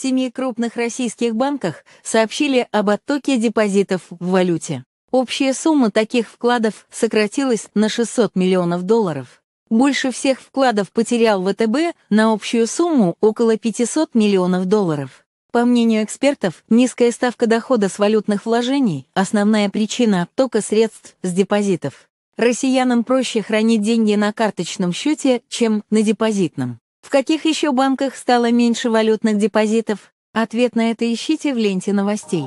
семи крупных российских банках сообщили об оттоке депозитов в валюте. Общая сумма таких вкладов сократилась на 600 миллионов долларов. Больше всех вкладов потерял ВТБ на общую сумму около 500 миллионов долларов. По мнению экспертов, низкая ставка дохода с валютных вложений – основная причина оттока средств с депозитов. Россиянам проще хранить деньги на карточном счете, чем на депозитном. В каких еще банках стало меньше валютных депозитов? Ответ на это ищите в ленте новостей.